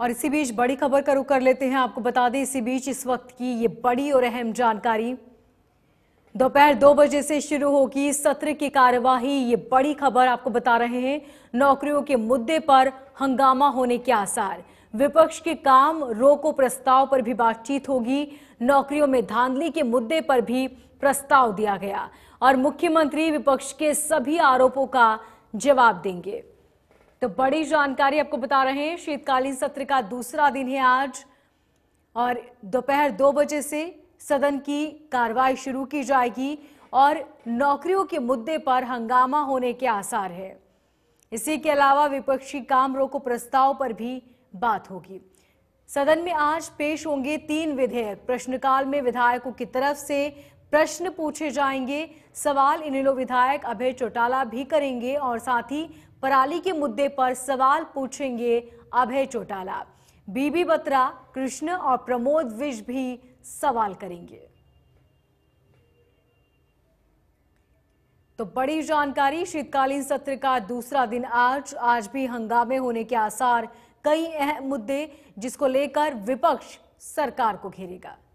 और इसी बीच बड़ी खबर का रुख कर लेते हैं आपको बता दें इसी बीच इस वक्त की ये बड़ी और अहम जानकारी दोपहर दो बजे से शुरू होगी सत्र की कार्यवाही ये बड़ी खबर आपको बता रहे हैं नौकरियों के मुद्दे पर हंगामा होने के आसार विपक्ष के काम रोको प्रस्ताव पर भी बातचीत होगी नौकरियों में धांधली के मुद्दे पर भी प्रस्ताव दिया गया और मुख्यमंत्री विपक्ष के सभी आरोपों का जवाब देंगे तो बड़ी जानकारी आपको बता रहे हैं शीतकालीन सत्र का दूसरा दिन है आज और दोपहर दो बजे से सदन की कार्रवाई शुरू की जाएगी और नौकरियों के मुद्दे पर हंगामा होने के आसार है इसी के अलावा विपक्षी काम रोको प्रस्ताव पर भी बात होगी सदन में आज पेश होंगे तीन विधेयक प्रश्नकाल में विधायकों की तरफ से प्रश्न पूछे जाएंगे सवाल इनेलो विधायक अभय चौटाला भी करेंगे और साथ ही पराली के मुद्दे पर सवाल पूछेंगे अभय चौटाला बीबी बत्रा कृष्ण और प्रमोद विज भी सवाल करेंगे तो बड़ी जानकारी शीतकालीन सत्र का दूसरा दिन आज आज भी हंगामे होने के आसार कई अहम मुद्दे जिसको लेकर विपक्ष सरकार को घेरेगा